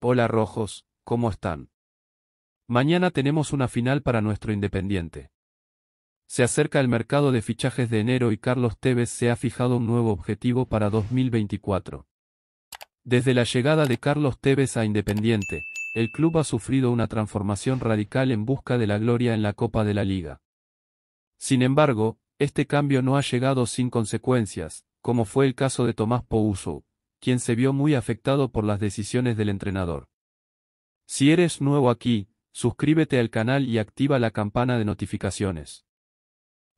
Hola Rojos, ¿cómo están? Mañana tenemos una final para nuestro Independiente. Se acerca el mercado de fichajes de enero y Carlos Tevez se ha fijado un nuevo objetivo para 2024. Desde la llegada de Carlos Tevez a Independiente, el club ha sufrido una transformación radical en busca de la gloria en la Copa de la Liga. Sin embargo, este cambio no ha llegado sin consecuencias, como fue el caso de Tomás Pouso, quien se vio muy afectado por las decisiones del entrenador. Si eres nuevo aquí, suscríbete al canal y activa la campana de notificaciones.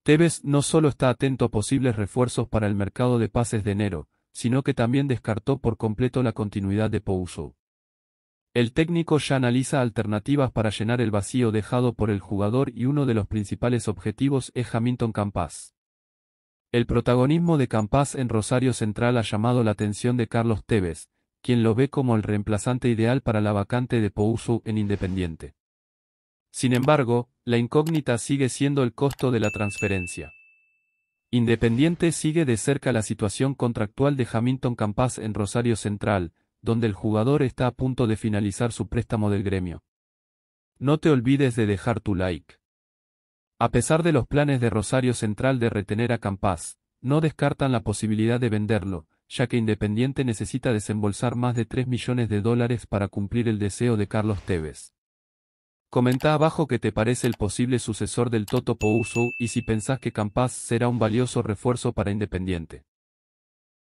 Tevez no solo está atento a posibles refuerzos para el mercado de pases de enero, sino que también descartó por completo la continuidad de Pouso. El técnico ya analiza alternativas para llenar el vacío dejado por el jugador y uno de los principales objetivos es Hamilton Campas. El protagonismo de Campas en Rosario Central ha llamado la atención de Carlos Tevez, quien lo ve como el reemplazante ideal para la vacante de Pouso en Independiente. Sin embargo, la incógnita sigue siendo el costo de la transferencia. Independiente sigue de cerca la situación contractual de Hamilton Campas en Rosario Central, donde el jugador está a punto de finalizar su préstamo del gremio. No te olvides de dejar tu like. A pesar de los planes de Rosario Central de retener a Campas, no descartan la posibilidad de venderlo, ya que Independiente necesita desembolsar más de 3 millones de dólares para cumplir el deseo de Carlos Tevez. Comenta abajo qué te parece el posible sucesor del Toto Pouso y si pensás que Campas será un valioso refuerzo para Independiente.